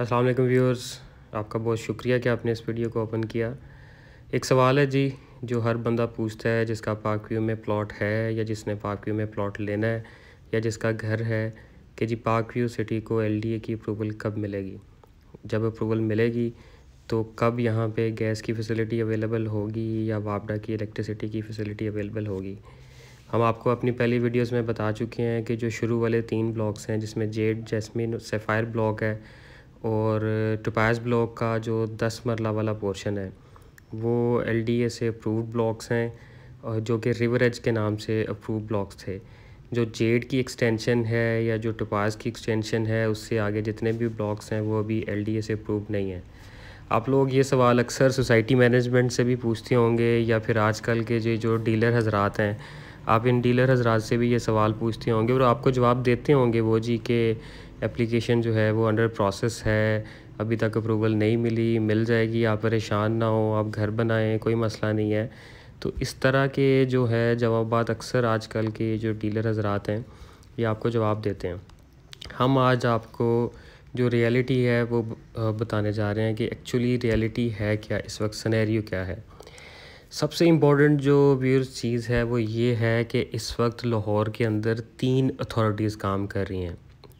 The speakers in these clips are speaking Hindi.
अस्सलाम वालेकुम व्यूअर्स आपका बहुत शुक्रिया कि आपने इस वीडियो को ओपन किया एक सवाल है जी जो हर बंदा पूछता है जिसका पाक व्यू में प्लॉट है या जिसने पाक व्यू में प्लॉट लेना है या जिसका घर है कि जी पाक व्यू सिटी को एलडीए की अप्रूवल कब मिलेगी जब अप्रूवल मिलेगी तो कब यहाँ पे गैस की फैसिलिटी अवेलेबल होगी या वापडा की इलेक्ट्रिसिटी की फैसिलिटी अवेलेबल होगी हम आपको अपनी पहली वीडियोज़ में बता चुके हैं कि जो शुरू वाले तीन ब्लॉक्स हैं जिसमें जेड जैसमिन सेफ़ायर ब्लॉक है और टपाज ब्लॉक का जो दस मरला वाला पोर्शन है वो एल डी ए से अप्रूव ब्लॉक्स हैं और जो कि रिवर एज के नाम से अप्रूव ब्लॉक्स थे जो जेड की एक्सटेंशन है या जो टुपास की एक्सटेंशन है उससे आगे जितने भी ब्लॉक्स हैं वो अभी एल डी ए से अप्रूव नहीं हैं आप लोग ये सवाल अक्सर सोसाइटी मैनेजमेंट से भी पूछते होंगे या फिर आजकल के जो जो डीलर हजरात हैं आप इन डीलर हजरात से भी ये सवाल पूछते होंगे और आपको जवाब देते होंगे वो जी के एप्लीकेशन जो है वो अंडर प्रोसेस है अभी तक अप्रूवल नहीं मिली मिल जाएगी आप परेशान ना हो आप घर बनाएं कोई मसला नहीं है तो इस तरह के जो है जवाब अक्सर आजकल के जो डीलर हजरात हैं ये आपको जवाब देते हैं हम आज आपको जो रियलिटी है वो बताने जा रहे हैं कि एक्चुअली रियलिटी है क्या इस वक्त सनेरियो क्या है सबसे इम्पॉर्टेंट जो व्यूर चीज़ है वो ये है कि इस वक्त लाहौर के अंदर तीन अथॉरिटीज़ काम कर रही हैं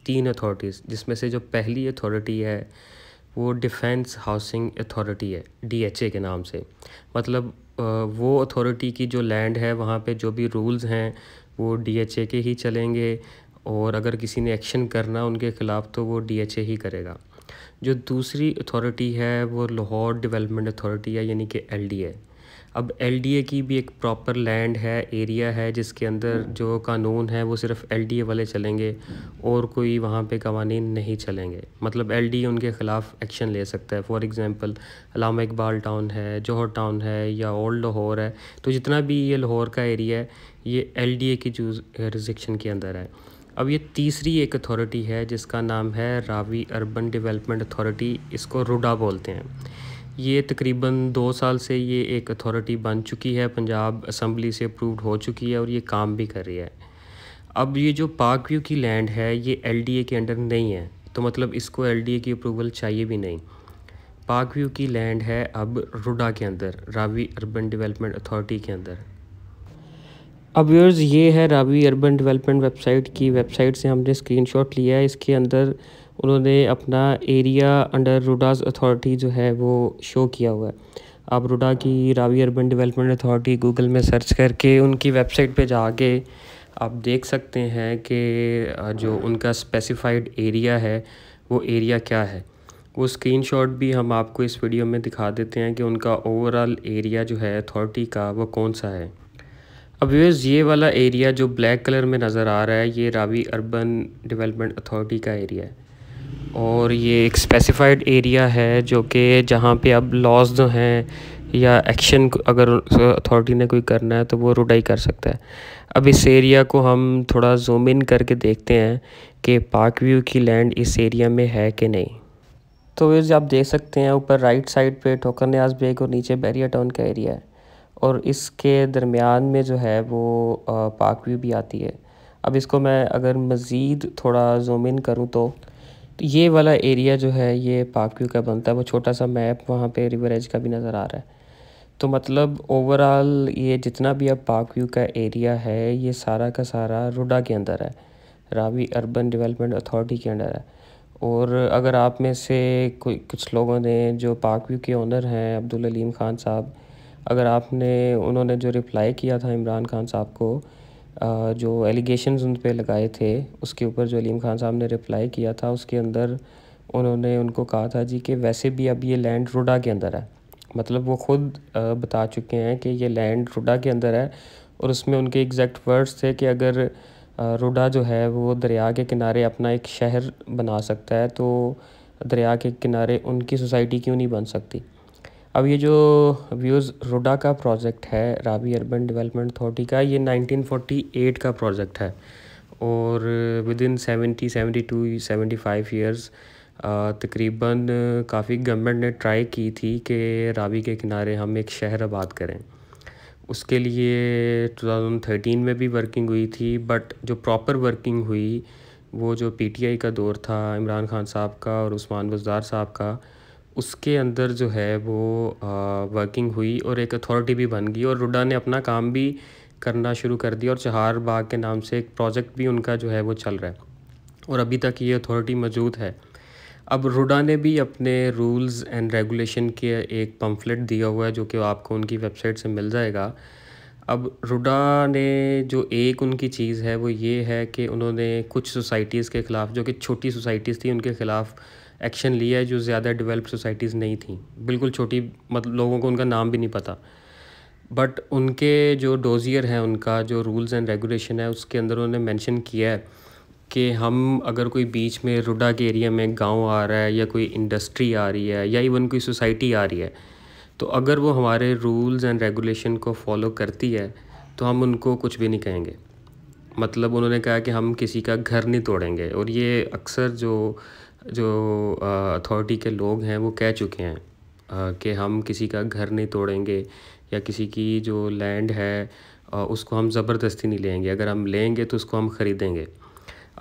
तीन अथॉरिटीज़ जिसमें से जो पहली अथॉरिटी है वो डिफेंस हाउसिंग अथॉरिटी है डीएचए के नाम से मतलब वो अथॉरिटी की जो लैंड है वहाँ पे जो भी रूल्स हैं वो डीएचए के ही चलेंगे और अगर किसी ने एक्शन करना उनके ख़िलाफ़ तो वो डीएचए ही करेगा जो दूसरी अथॉरिटी है वो लाहौर डेवलपमेंट अथॉरिटी है यानी कि एलडीए अब एल की भी एक प्रॉपर लैंड है एरिया है जिसके अंदर जो कानून है वो सिर्फ एल वाले चलेंगे और कोई वहाँ पे कवानीन नहीं चलेंगे मतलब एल उनके ख़िलाफ़ एक्शन ले सकता है for example Allama Iqbal town है जौहर टाउन है या ओल्ड लाहौर है तो जितना भी ये लाहौर का एरिया है ये एल की जो रिजिक्शन के अंदर है अब ये तीसरी एक अथॉरिटी है जिसका नाम है रावी अर्बन डेवलपमेंट अथॉरिटी इसको रुडा बोलते हैं ये तकरीबन दो साल से ये एक अथॉरिटी बन चुकी है पंजाब असम्बली से अप्रूव्ड हो चुकी है और ये काम भी कर रही है अब ये जो पार्क व्यू की लैंड है ये ए के अंडर नहीं है तो मतलब इसको ए की अप्रूवल चाहिए भी नहीं पार्क व्यू की लैंड है अब रुडा के अंदर रावी अर्बन डेवलपमेंट अथॉरिटी के अंदर अब व्यूअर्स ये है रावी अर्बन डेवलपमेंट वेबसाइट की वेबसाइट से हमने स्क्रीनशॉट लिया है इसके अंदर उन्होंने अपना एरिया अंडर रूडाज अथॉरिटी जो है वो शो किया हुआ है आप रूडा की Ravi urban development authority Google में सर्च करके उनकी वेबसाइट पे जाके आप देख सकते हैं कि जो उनका स्पेसिफाइड एरिया है वो एरिया क्या है वो स्क्रीनशॉट भी हम आपको इस वीडियो में दिखा देते हैं कि उनका ओवरऑल एरिया जो है अथॉरिटी का वो कौन सा है अब व्यूज़ ये वाला एरिया जो ब्लैक कलर में नज़र आ रहा है ये रावी अर्बन डेवलपमेंट अथॉरिटी का एरिया है और ये एक स्पेसिफाइड एरिया है जो कि जहाँ पे अब लॉज जो हैं या एक्शन अगर अथॉरिटी ने कोई करना है तो वो रुडाई कर सकता है अब इस एरिया को हम थोड़ा जूम इन करके देखते हैं कि पार्क व्यू की लैंड इस एरिया में है कि नहीं तो वे आप देख सकते हैं ऊपर राइट साइड पे ठोकर न्याज बेग और नीचे बैरिया टाउन का एरिया है और इसके दरमियान में जो है वो पार्क व्यू भी आती है अब इसको मैं अगर मज़ीद थोड़ा जूम इन करूँ तो तो ये वाला एरिया जो है ये पाक्यू का बनता है वो छोटा सा मैप वहाँ पे रिवर एज का भी नज़र आ रहा है तो मतलब ओवरऑल ये जितना भी अब पाक्यू का एरिया है ये सारा का सारा रुडा के अंदर है रावी अर्बन डेवलपमेंट अथॉरिटी के अंडर है और अगर आप में से कोई कुछ लोगों ने जो पाकव्यू के ओनर हैं अब्दुल अलीम खान साहब अगर आपने उन्होंने जो रिप्लाई किया था इमरान खान साहब को जो एलिगेशन उन पर लगाए थे उसके ऊपर जो अलीम खान साहब ने रिप्लाई किया था उसके अंदर उन्होंने उनको कहा था जी कि वैसे भी अब ये लैंड रुडा के अंदर है मतलब वो खुद बता चुके हैं कि ये लैंड रुडा के अंदर है और उसमें उनके एग्जैक्ट वर्ड्स थे कि अगर रुडा जो है वो दरिया के किनारे अपना एक शहर बना सकता है तो दरिया के किनारे उनकी सोसाइटी क्यों नहीं बन सकती अब ये जो व्यूज़ रोडा का प्रोजेक्ट है राबी अर्बन डेवलपमेंट अथॉरिटी का ये 1948 का प्रोजेक्ट है और within seventy seventy two seventy five years तकरीबन काफ़ी गवर्नमेंट ने ट्राई की थी कि राबी के किनारे हम एक शहर आबाद करें उसके लिए 2013 में भी वर्किंग हुई थी बट जो प्रॉपर वर्किंग हुई वो जो पीटीआई का दौर था इमरान खान साहब का और उस्मान बजदार साहब का उसके अंदर जो है वो वर्किंग हुई और एक अथॉरिटी भी बन गई और रुडा ने अपना काम भी करना शुरू कर दिया और चहार बाग के नाम से एक प्रोजेक्ट भी उनका जो है वो चल रहा है और अभी तक ये अथॉरिटी मौजूद है अब रुडा ने भी अपने रूल्स एंड रेगुलेशन के एक पम्फलेट दिया हुआ है जो कि आपको उनकी वेबसाइट से मिल जाएगा अब रुडा ने जो एक उनकी चीज़ है वो ये है कि उन्होंने कुछ सोसाइटीज़ के ख़िलाफ़ जो कि छोटी सोसाइटीज़ थी उनके ख़िलाफ़ एक्शन लिया है जो ज़्यादा डेवलप सोसाइटीज़ नहीं थी बिल्कुल छोटी मतलब लोगों को उनका नाम भी नहीं पता बट उनके जो डोजियर हैं उनका जो रूल्स एंड रेगुलेशन है उसके अंदर उन्होंने मेंशन किया है कि हम अगर कोई बीच में रुडा के एरिया में गांव आ रहा है या कोई इंडस्ट्री आ रही है या इवन कोई सोसाइटी आ रही है तो अगर वो हमारे रूल्स एंड रेगुलेशन को फॉलो करती है तो हम उनको कुछ भी नहीं कहेंगे मतलब उन्होंने कहा कि हम किसी का घर नहीं तोड़ेंगे और ये अक्सर जो जो अथॉरिटी के लोग हैं वो कह चुके हैं कि हम किसी का घर नहीं तोड़ेंगे या किसी की जो लैंड है उसको हम ज़बरदस्ती नहीं लेंगे अगर हम लेंगे तो उसको हम ख़रीदेंगे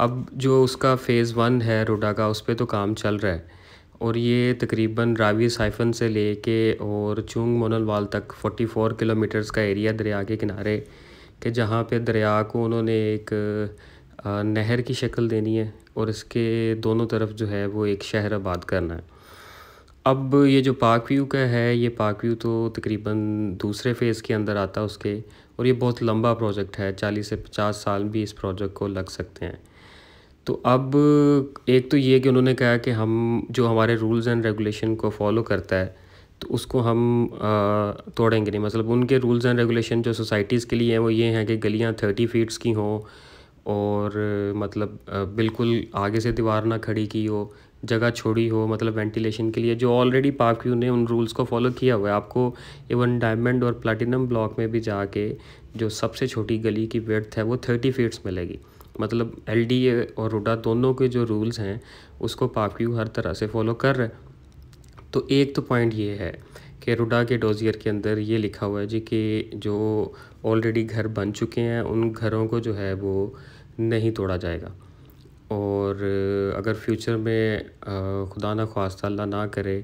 अब जो उसका फ़ेज़ वन है रोडा का उस पर तो काम चल रहा है और ये तकरीबन रावी साइफन से ले के और चुंग मोनलवाल तक 44 किलोमीटर्स का एरिया दरिया के किनारे के जहाँ पे दरिया को उन्होंने एक नहर की शक्ल देनी है और इसके दोनों तरफ जो है वो एक शहर आबाद करना है अब ये जो पार्क व्यू का है ये पार्क व्यू तो तकरीबन दूसरे फेज़ के अंदर आता है उसके और ये बहुत लंबा प्रोजेक्ट है चालीस से पचास साल भी इस प्रोजेक्ट को लग सकते हैं तो अब एक तो ये कि उन्होंने कहा कि हम जो हमारे रूल्स एंड रेगुलेशन को फॉलो करता है तो उसको हम तोड़ेंगे नहीं मतलब उनके रूल्स एंड रेगुलेशन जो सोसाइटीज़ के लिए हैं वो ये हैं कि गलियाँ थर्टी फीट्स की हों और मतलब बिल्कुल आगे से दीवार ना खड़ी की हो जगह छोड़ी हो मतलब वेंटिलेशन के लिए जो ऑलरेडी पार्क ने उन रूल्स को फॉलो किया हुआ है आपको इवन डायमंड और प्लाटिनम ब्लॉक में भी जाके जो सबसे छोटी गली की वेथ है वो थर्टी फीट्स मिलेगी मतलब एल और रोडा दोनों के जो रूल्स हैं उसको पार्क हर तरह से फॉलो कर रहे तो एक तो पॉइंट ये है रुडा के डोजियर के अंदर ये लिखा हुआ है जी कि जो ऑलरेडी घर बन चुके हैं उन घरों को जो है वो नहीं तोड़ा जाएगा और अगर फ्यूचर में खुदा ना खास्ता अल्लाह ना करे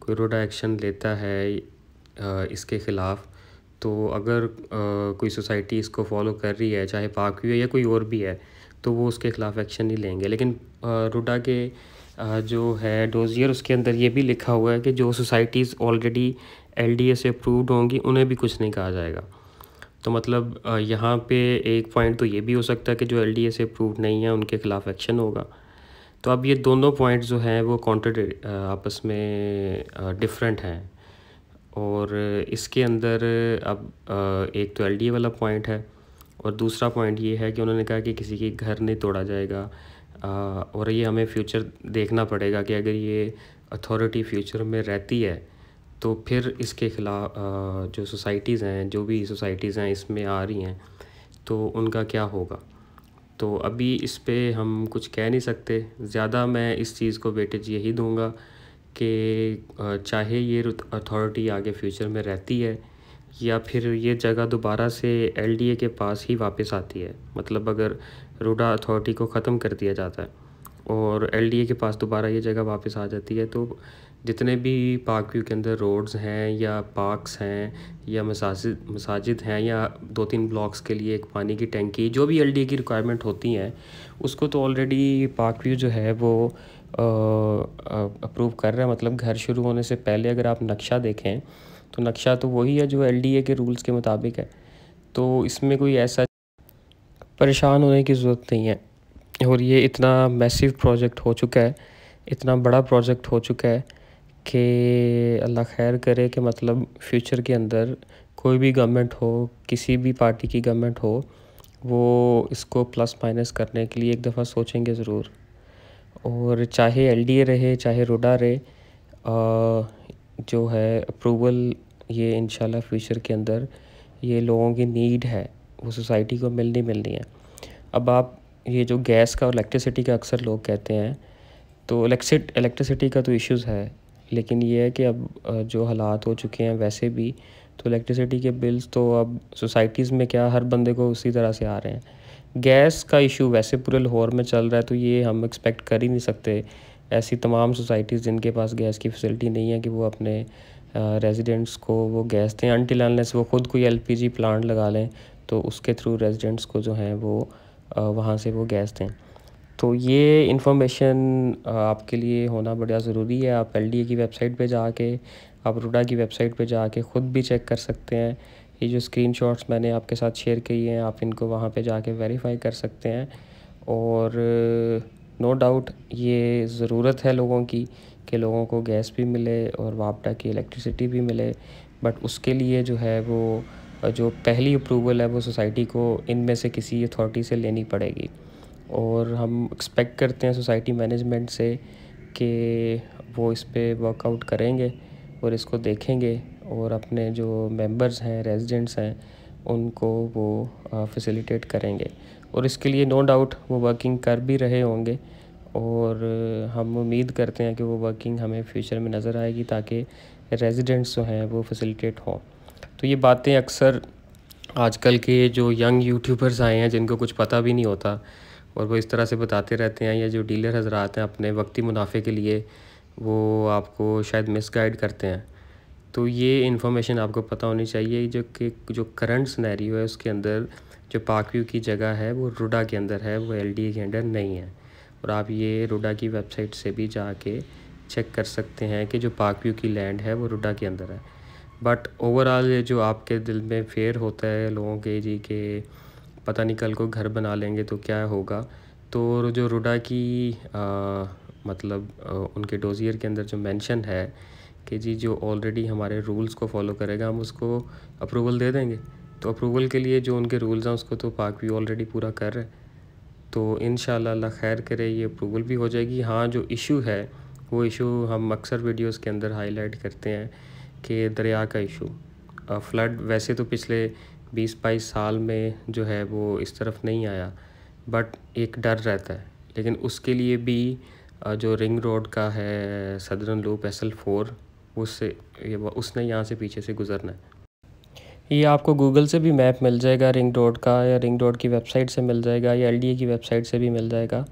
कोई रोडा एक्शन लेता है इसके ख़िलाफ़ तो अगर कोई सोसाइटी इसको फॉलो कर रही है चाहे पाक हुई है या कोई और भी है तो वो उसके ख़िलाफ़ एक्शन नहीं लेंगे लेकिन रुडा के जो है डोजियर उसके अंदर ये भी लिखा हुआ है कि जो सोसाइटीज़ ऑलरेडी एल से अप्रूव्ड होंगी उन्हें भी कुछ नहीं कहा जाएगा तो मतलब यहाँ पे एक पॉइंट तो ये भी हो सकता है कि जो एल से अप्रूव्ड नहीं है उनके ख़िलाफ़ एक्शन होगा तो अब ये दोनों पॉइंट जो हैं वो कॉन्ट्रडे आपस में डिफरेंट हैं और इसके अंदर अब एक तो एल वाला पॉइंट है और दूसरा पॉइंट ये है कि उन्होंने कहा कि किसी के घर नहीं तोड़ा जाएगा और ये हमें फ्यूचर देखना पड़ेगा कि अगर ये अथॉरिटी फ्यूचर में रहती है तो फिर इसके खिलाफ जो सोसाइटीज़ हैं जो भी सोसाइटीज़ हैं इसमें आ रही हैं तो उनका क्या होगा तो अभी इस पर हम कुछ कह नहीं सकते ज़्यादा मैं इस चीज़ को वेटेज यही दूँगा कि चाहे ये अथॉरिटी आगे फ्यूचर में रहती है या फिर ये जगह दोबारा से एलडीए के पास ही वापस आती है मतलब अगर रोडा अथॉरिटी को ख़त्म कर दिया जाता है और एल के पास दोबारा ये जगह वापस आ जाती है तो जितने भी पार्क व्यू के अंदर रोड्स हैं या पार्क्स हैं या मसाजिद मसाजिद हैं या दो तीन ब्लॉक्स के लिए एक पानी की टैंकी जो भी एलडीए की रिक्वायरमेंट होती हैं उसको तो ऑलरेडी पार्क व्यू जो है वो अप्रूव कर रहा है मतलब घर शुरू होने से पहले अगर आप नक्शा देखें तो नक्शा तो वही है जो एल के रूल्स के मुताबिक है तो इसमें कोई ऐसा परेशान होने की ज़रूरत नहीं है और ये इतना मैसिव प्रोजेक्ट हो चुका है इतना बड़ा प्रोजेक्ट हो चुका है कि अल्लाह खैर करे कि मतलब फ्यूचर के अंदर कोई भी गवर्नमेंट हो किसी भी पार्टी की गवर्नमेंट हो वो इसको प्लस माइनस करने के लिए एक दफ़ा सोचेंगे ज़रूर और चाहे एलडीए रहे चाहे रोडा रहे आ, जो है अप्रूवल ये इन फ्यूचर के अंदर ये लोगों की नीड है वो सोसाइटी को मिलनी मिलनी है अब आप ये जो गैस का और इलेक्ट्रिसिटी का अक्सर लोग कहते हैं तो इलेक्ट्रिसिटी का तो इश्यूज़ है लेकिन ये है कि अब जो हालात हो चुके हैं वैसे भी तो इलेक्ट्रिसिटी के बिल्स तो अब सोसाइटीज़ में क्या हर बंदे को उसी तरह से आ रहे हैं गैस का इशू वैसे पूरे लाहौर में चल रहा है तो ये हम एक्सपेक्ट कर ही नहीं सकते ऐसी तमाम सोसाइटीज़ जिनके पास गैस की फैसिलिटी नहीं है कि वो अपने रेजिडेंट्स को वो गैस दें अनटिल अनलेस वो ख़ुद कोई एलपीजी प्लांट लगा लें तो उसके थ्रू रेजिडेंट्स को जो है वो वहाँ से वो गैस दें तो ये इन्फॉर्मेशन आपके लिए होना बड़ा ज़रूरी है आप एल की वेबसाइट पे जाके आप रूडा की वेबसाइट पे जाके ख़ुद भी चेक कर सकते हैं ये जो स्क्रीनशॉट्स मैंने आपके साथ शेयर किए हैं आप इनको वहाँ पे जाके वेरीफाई कर सकते हैं और नो डाउट ये ज़रूरत है लोगों की कि लोगों को गैस भी मिले और वापटा की इलेक्ट्रिसिटी भी मिले बट उसके लिए जो है वो जो पहली अप्रूवल है वो सोसाइटी को इनमें से किसी अथॉरिटी से लेनी पड़ेगी और हम एक्सपेक्ट करते हैं सोसाइटी मैनेजमेंट से कि वो इस पर वर्कआउट करेंगे और इसको देखेंगे और अपने जो मेंबर्स हैं रेजिडेंट्स हैं उनको वो फैसिलिटेट करेंगे और इसके लिए नो no डाउट वो वर्किंग कर भी रहे होंगे और हम उम्मीद करते हैं कि वो वर्किंग हमें फ्यूचर में नज़र आएगी ताकि रेजिडेंट्स जो हैं वो फैसिलिटेट हों तो ये बातें अक्सर आजकल के जो यंग यूट्यूबर्स आए हैं जिनको कुछ पता भी नहीं होता और वो इस तरह से बताते रहते हैं या जो डीलर हजरात हैं अपने वक्ती मुनाफे के लिए वो आपको शायद मिस गाइड करते हैं तो ये इन्फॉर्मेशन आपको पता होनी चाहिए जो कि जो करंट सिनेरियो है उसके अंदर जो पाकव्यू की जगह है वो रुडा के अंदर है वो एल के अंदर नहीं है और आप ये रुडा की वेबसाइट से भी जाके चेक कर सकते हैं कि जो पाकव्यू की लैंड है वो रुडा के अंदर है बट ओवरऑल ये जो आपके दिल में फेयर होता है लोगों के जी के पता नहीं कल को घर बना लेंगे तो क्या होगा तो जो रुडा की आ, मतलब आ, उनके डोजियर के अंदर जो मेंशन है कि जी जो ऑलरेडी हमारे रूल्स को फॉलो करेगा हम उसको अप्रूवल दे देंगे तो अप्रूवल के लिए जो उनके रूल्स हैं उसको तो पाक भी ऑलरेडी पूरा कर रहे तो इन अल्लाह खैर करे ये अप्रूवल भी हो जाएगी हाँ जो इशू है वो इशू हम अक्सर वीडियोस के अंदर हाईलाइट करते हैं के दरिया का इशू फ्लड वैसे तो पिछले बीस बाईस साल में जो है वो इस तरफ नहीं आया बट एक डर रहता है लेकिन उसके लिए भी जो रिंग रोड का है southern loop S L four उससे उसने यहाँ से पीछे से गुजरना है ये आपको गूगल से भी मैप मिल जाएगा रिंग रोड का या रिंग रोड की वेबसाइट से मिल जाएगा या एल की वेबसाइट से भी मिल जाएगा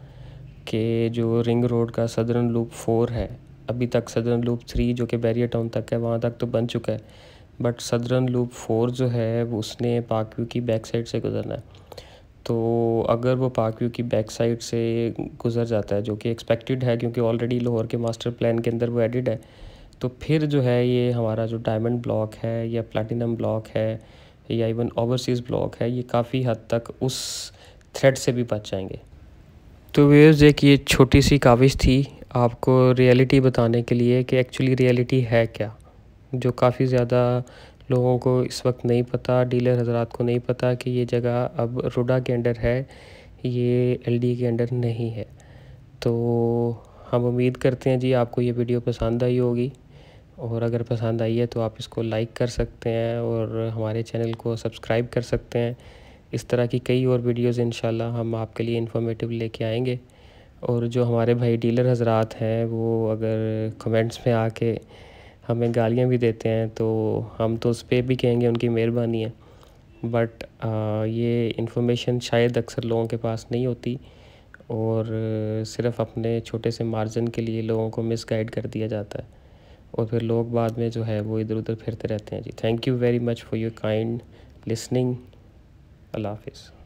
कि जो रिंग रोड का सदरन लूप फोर है अभी तक सदरन लूप थ्री जो कि बैरियर टाउन तक है वहाँ तक तो बन चुका है बट सदरन लूप फोर जो है वो उसने पाकव्यू की बैक साइड से गुजरना है तो अगर वो पाकव्यू की बैक साइड से गुजर जाता है जो कि एक्सपेक्टेड है क्योंकि ऑलरेडी लाहौर के मास्टर प्लान के अंदर वो एडिड है तो फिर जो है ये हमारा जो डायमंड ब्लॉक है या प्लाटिनम ब्लॉक है या इवन ओवरसीज़ ब्लॉक है ये काफ़ी हद तक उस थ्रेड से भी बच जाएंगे तो वेज एक ये छोटी सी काविश थी आपको रियलिटी बताने के लिए कि एक्चुअली रियलिटी है क्या जो काफ़ी ज़्यादा लोगों को इस वक्त नहीं पता डीलर हजरात को नहीं पता कि ये जगह अब रोडा के अंडर है ये एलडी के अंडर नहीं है तो हम उम्मीद करते हैं जी आपको ये वीडियो पसंद आई होगी और अगर पसंद आई है तो आप इसको लाइक कर सकते हैं और हमारे चैनल को सब्सक्राइब कर सकते हैं इस तरह की कई और वीडियोज़ इन हम आपके लिए इन्फॉर्मेटिव लेके आएंगे और जो हमारे भाई डीलर हजरात हैं वो अगर कमेंट्स में आके हमें गालियाँ भी देते हैं तो हम तो उस पर भी कहेंगे उनकी मेहरबानी है बट आ, ये इन्फॉर्मेशन शायद अक्सर लोगों के पास नहीं होती और सिर्फ अपने छोटे से मार्जिन के लिए लोगों को मिस गाइड कर दिया जाता है और फिर लोग बाद में जो है वो इधर उधर फिरते रहते हैं जी thank you very much for your kind listening अल्लाह हाफिज़